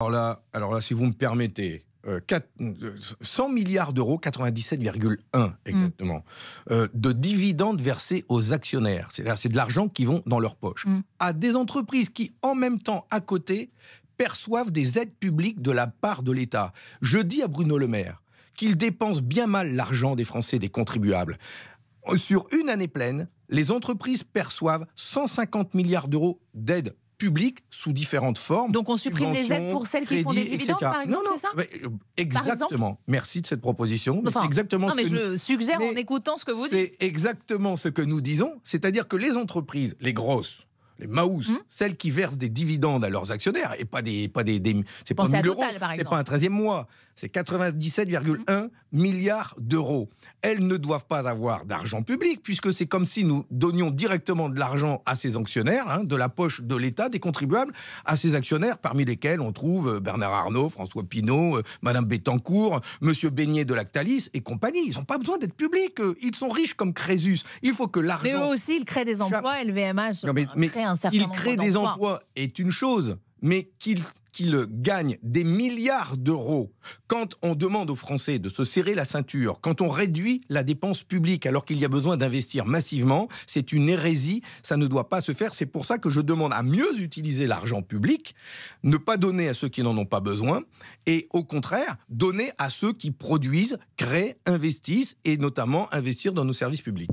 Alors là, alors là, si vous me permettez, 100 euh, euh, milliards d'euros, 97,1 exactement, mm. euh, de dividendes versés aux actionnaires. C'est à dire c'est de l'argent qui vont dans leur poche. Mm. À des entreprises qui, en même temps, à côté, perçoivent des aides publiques de la part de l'État. Je dis à Bruno Le Maire qu'il dépense bien mal l'argent des Français, des contribuables. Sur une année pleine, les entreprises perçoivent 150 milliards d'euros d'aides public sous différentes formes. Donc on supprime les aides pour celles qui font des dividendes, euh, par exemple, Exactement. Merci de cette proposition. c'est exactement que je suggère en écoutant ce que vous dites. C'est exactement ce que nous disons, c'est-à-dire que les entreprises, les grosses, les Maous, hmm celles qui versent des dividendes à leurs actionnaires, et pas des. Pas des, des c'est pas c'est pas un 13e mois, c'est 97,1 hmm milliards d'euros. Elles ne doivent pas avoir d'argent public, puisque c'est comme si nous donnions directement de l'argent à ces actionnaires, hein, de la poche de l'État, des contribuables, à ces actionnaires, parmi lesquels on trouve euh, Bernard Arnault, François Pinault, euh, Madame Bettencourt, Monsieur Beignet de Lactalis et compagnie. Ils n'ont pas besoin d'être publics, ils sont riches comme Crésus. Il faut que l'argent. Mais eux aussi, ils créent des emplois, LVMH. Non, euh, il crée des emplois est une chose, mais qu'il qu'il gagne des milliards d'euros quand on demande aux Français de se serrer la ceinture, quand on réduit la dépense publique alors qu'il y a besoin d'investir massivement, c'est une hérésie, ça ne doit pas se faire. C'est pour ça que je demande à mieux utiliser l'argent public, ne pas donner à ceux qui n'en ont pas besoin, et au contraire, donner à ceux qui produisent, créent, investissent, et notamment investir dans nos services publics.